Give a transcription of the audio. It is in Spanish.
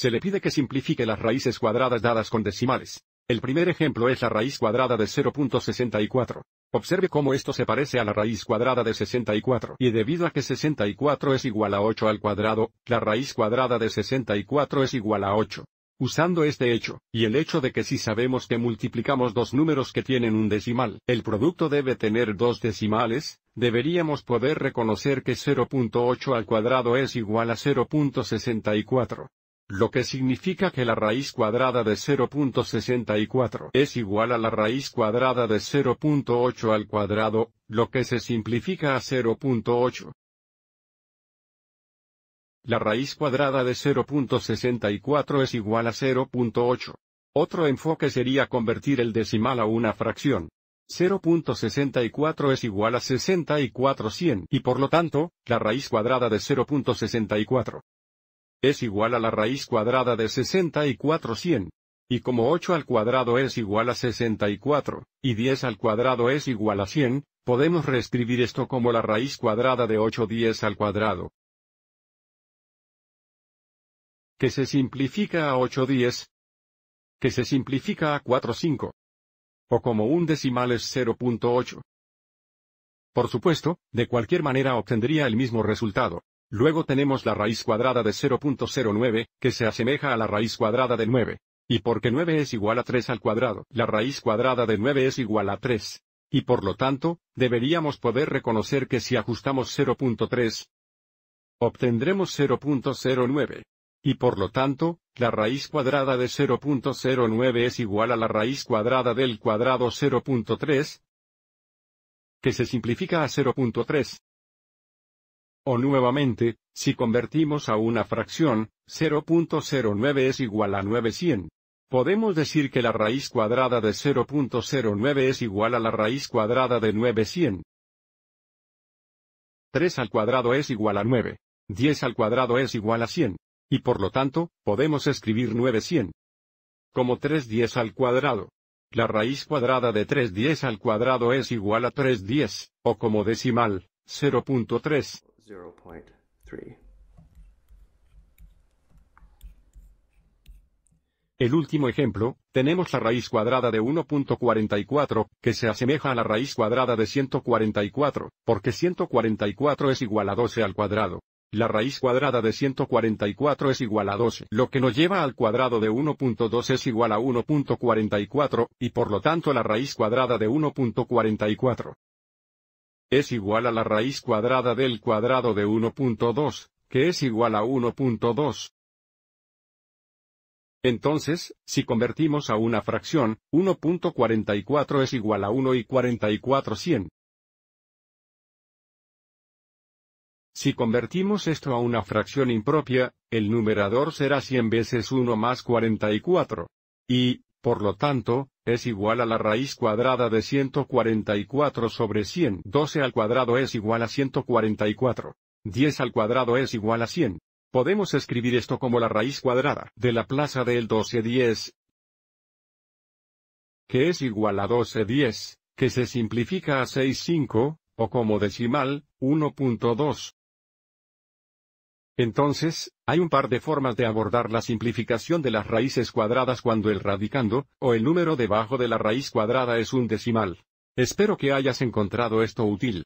Se le pide que simplifique las raíces cuadradas dadas con decimales. El primer ejemplo es la raíz cuadrada de 0.64. Observe cómo esto se parece a la raíz cuadrada de 64 y debido a que 64 es igual a 8 al cuadrado, la raíz cuadrada de 64 es igual a 8. Usando este hecho, y el hecho de que si sabemos que multiplicamos dos números que tienen un decimal, el producto debe tener dos decimales, deberíamos poder reconocer que 0.8 al cuadrado es igual a 0.64 lo que significa que la raíz cuadrada de 0.64 es igual a la raíz cuadrada de 0.8 al cuadrado, lo que se simplifica a 0.8. La raíz cuadrada de 0.64 es igual a 0.8. Otro enfoque sería convertir el decimal a una fracción. 0.64 es igual a 64 100 y por lo tanto, la raíz cuadrada de 0.64 es igual a la raíz cuadrada de 64 100. Y como 8 al cuadrado es igual a 64, y 10 al cuadrado es igual a 100, podemos reescribir esto como la raíz cuadrada de 8 10 al cuadrado. Que se simplifica a 8 10. Que se simplifica a 4 5. O como un decimal es 0.8. Por supuesto, de cualquier manera obtendría el mismo resultado. Luego tenemos la raíz cuadrada de 0.09, que se asemeja a la raíz cuadrada de 9. Y porque 9 es igual a 3 al cuadrado, la raíz cuadrada de 9 es igual a 3. Y por lo tanto, deberíamos poder reconocer que si ajustamos 0.3, obtendremos 0.09. Y por lo tanto, la raíz cuadrada de 0.09 es igual a la raíz cuadrada del cuadrado 0.3, que se simplifica a 0.3. O nuevamente, si convertimos a una fracción, 0.09 es igual a 900. Podemos decir que la raíz cuadrada de 0.09 es igual a la raíz cuadrada de 900. 3 al cuadrado es igual a 9. 10 al cuadrado es igual a 100. Y por lo tanto, podemos escribir 900 como 310 al cuadrado. La raíz cuadrada de 310 al cuadrado es igual a 310, o como decimal, 0.3. El último ejemplo, tenemos la raíz cuadrada de 1.44, que se asemeja a la raíz cuadrada de 144, porque 144 es igual a 12 al cuadrado. La raíz cuadrada de 144 es igual a 12, lo que nos lleva al cuadrado de 1.2 es igual a 1.44, y por lo tanto la raíz cuadrada de 1.44 es igual a la raíz cuadrada del cuadrado de 1.2, que es igual a 1.2. Entonces, si convertimos a una fracción, 1.44 es igual a 1 y 44 100. Si convertimos esto a una fracción impropia, el numerador será 100 veces 1 más 44. Y, por lo tanto, es igual a la raíz cuadrada de 144 sobre 100. 12 al cuadrado es igual a 144. 10 al cuadrado es igual a 100. Podemos escribir esto como la raíz cuadrada de la plaza del 1210, que es igual a 12-10, que se simplifica a 6-5, o como decimal, 1.2. Entonces, hay un par de formas de abordar la simplificación de las raíces cuadradas cuando el radicando, o el número debajo de la raíz cuadrada es un decimal. Espero que hayas encontrado esto útil.